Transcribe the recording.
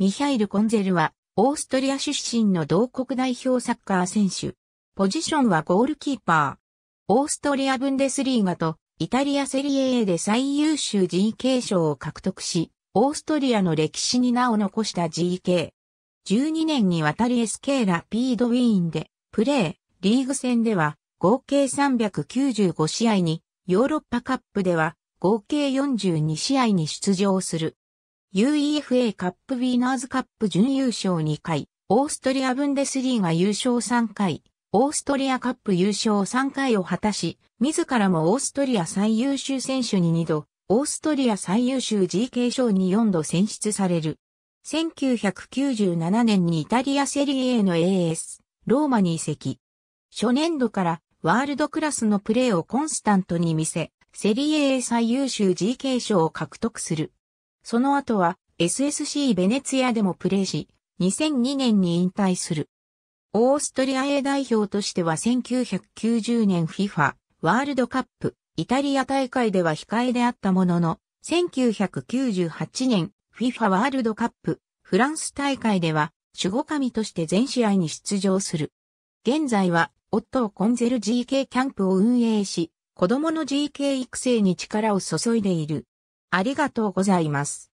ミヒャイル・コンゼルは、オーストリア出身の同国代表サッカー選手。ポジションはゴールキーパー。オーストリア・ブンデスリーガとイタリアセリエ A で最優秀 GK 賞を獲得し、オーストリアの歴史に名を残した GK。12年にわたり SK ラピードウィーンでプレー、リーグ戦では合計395試合に、ヨーロッパカップでは合計42試合に出場する。UEFA カップウィーナーズカップ準優勝2回、オーストリアブンデスリーが優勝3回、オーストリアカップ優勝3回を果たし、自らもオーストリア最優秀選手に2度、オーストリア最優秀 GK 賞に4度選出される。1997年にイタリアセリエ A の AS、ローマに移籍。初年度からワールドクラスのプレーをコンスタントに見せ、セリエ A 最優秀 GK 賞を獲得する。その後は SSC ベネツィアでもプレーし、2002年に引退する。オーストリア A 代表としては1990年 FIFA ワールドカップイタリア大会では控えであったものの、1998年 FIFA ワールドカップフランス大会では守護神として全試合に出場する。現在はオットーコンゼル GK キャンプを運営し、子供の GK 育成に力を注いでいる。ありがとうございます。